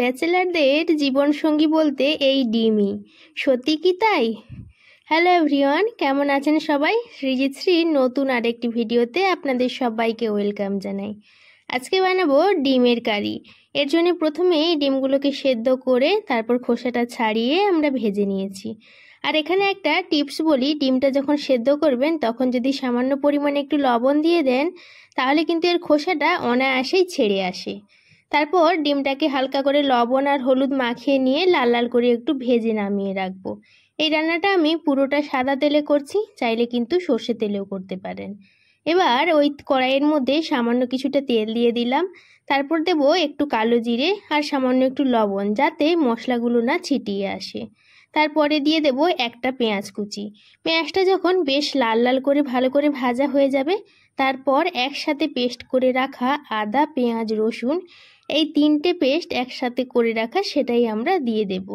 ব্যাচেলারদের জীবনসঙ্গী বলতে এই ডিমি সত্যি কি তাই হ্যালো এভরিওয়ান কেমন আছেন সবাই সৃজিত শ্রী নতুন আরেকটি ভিডিওতে আপনাদের সবাইকে ওয়েলকাম জানাই আজকে বানাবো ডিমের কারি এর জন্য প্রথমে ডিমগুলোকে সেদ্ধ করে তারপর খোসাটা ছাড়িয়ে আমরা ভেজে নিয়েছি আর এখানে একটা টিপস বলি ডিমটা যখন সেদ্ধ করবেন তখন যদি সামান্য পরিমাণে একটু লবণ দিয়ে দেন তাহলে কিন্তু এর খোসাটা অনায়াসেই ছেড়ে আসে তারপর ডিমটাকে হালকা করে লবণ আর হলুদ মাখিয়ে নিয়ে লাল লাল করে একটু ভেজে নামিয়ে রাখবো এই রান্নাটা আমি পুরোটা সাদা তেলে করছি চাইলে কিন্তু সর্ষে তেলেও করতে পারেন এবার ওই কড়াইয়ের মধ্যে সামান্য কিছুটা তেল দিয়ে দিলাম তারপর দেব একটু কালো জিরে আর সামান্য একটু লবণ যাতে মশলাগুলো না ছিটিয়ে আসে তারপরে দিয়ে দেব একটা পেঁয়াজ কুচি পেঁয়াজটা যখন বেশ লাল লাল করে ভালো করে ভাজা হয়ে যাবে তারপর একসাথে পেস্ট করে রাখা আদা পেঁয়াজ রসুন এই তিনটে পেস্ট একসাথে করে রাখা সেটাই আমরা দিয়ে দেব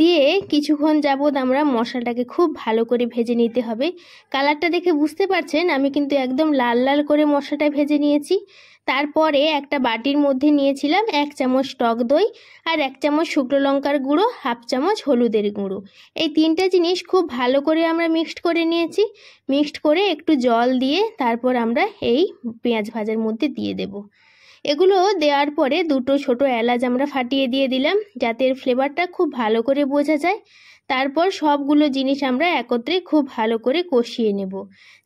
দিয়ে কিছুক্ষণ যাবৎ আমরা মশলাটাকে খুব ভালো করে ভেজে নিতে হবে কালারটা দেখে বুঝতে পারছেন আমি কিন্তু একদম লাল লাল করে মশলাটা ভেজে নিয়েছি তারপরে একটা বাটির মধ্যে নিয়েছিলাম এক চামচ টক দই আর এক চামচ শুকনো লঙ্কার গুঁড়ো হাফ চামচ হলুদের গুঁড়ো এই তিনটা জিনিস খুব ভালো করে আমরা মিক্সড করে নিয়েছি মিক্সড করে একটু জল দিয়ে তারপর আমরা এই পেঁয়াজ ভাজার মধ্যে দিয়ে দেবো এগুলো দেওয়ার পরে দুটো ছোট এলাচ আমরা ফাটিয়ে দিয়ে দিলাম যাতে এর ফ্লেভারটা খুব ভালো করে বোঝা যায় তারপর সবগুলো জিনিস আমরা একত্রে খুব ভালো করে কষিয়ে নেব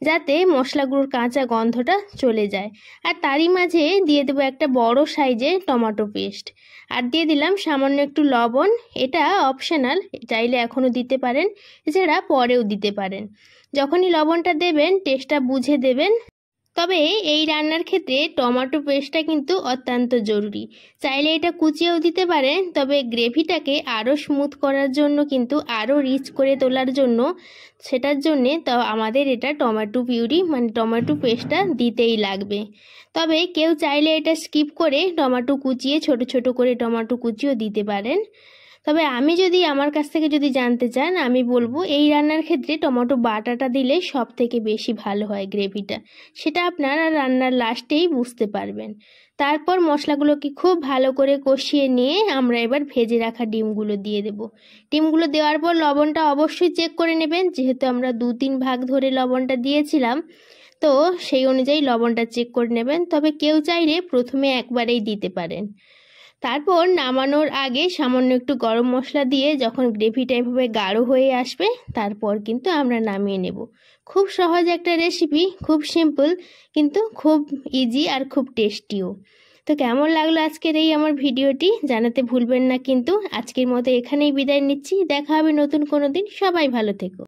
যাতে মশলাগুলোর কাঁচা গন্ধটা চলে যায় আর তারই মাঝে দিয়ে দেবো একটা বড় সাইজের টমেটো পেস্ট আর দিয়ে দিলাম সামান্য একটু লবণ এটা অপশানাল চাইলে এখনও দিতে পারেন এছাড়া পরেও দিতে পারেন যখনই লবণটা দেবেন টেস্টটা বুঝে দেবেন তবে এই রান্নার ক্ষেত্রে টমেটো পেস্টটা কিন্তু অত্যন্ত জরুরি চাইলে এটা কুচিয়েও দিতে পারেন তবে গ্রেভিটাকে আরও স্মুথ করার জন্য কিন্তু আরও রিচ করে তোলার জন্য সেটার জন্যে তো আমাদের এটা টমেটো পিউরি মানে টমেটো পেস্টটা দিতেই লাগবে তবে কেউ চাইলে এটা স্কিপ করে টমেটো কুচিয়ে ছোট ছোট করে টমেটো কুচিও দিতে পারেন তবে আমি যদি আমার কাছ থেকে যদি জানতে চান আমি বলবো এই রান্নার ক্ষেত্রে টমেটো বাটাটা দিলে সব থেকে বেশি ভালো হয় গ্রেভিটা সেটা আপনারা রান্নার লাস্টেই বুঝতে পারবেন তারপর মশলাগুলোকে খুব ভালো করে কষিয়ে নিয়ে আমরা এবার ভেজে রাখা ডিমগুলো দিয়ে দেব ডিমগুলো দেওয়ার পর লবণটা অবশ্যই চেক করে নেবেন যেহেতু আমরা দু তিন ভাগ ধরে লবণটা দিয়েছিলাম তো সেই অনুযায়ী লবণটা চেক করে নেবেন তবে কেউ চাইলে প্রথমে একবারেই দিতে পারেন তারপর নামানোর আগে সামান্য একটু গরম মশলা দিয়ে যখন গ্রেভিটা এভাবে গাঢ় হয়ে আসবে তারপর কিন্তু আমরা নামিয়ে নেব খুব সহজ একটা রেসিপি খুব সিম্পল কিন্তু খুব ইজি আর খুব টেস্টিও তো কেমন লাগলো আজকের এই আমার ভিডিওটি জানাতে ভুলবেন না কিন্তু আজকের মতো এখানেই বিদায় নিচ্ছি দেখা হবে নতুন কোনো দিন সবাই ভালো থেকো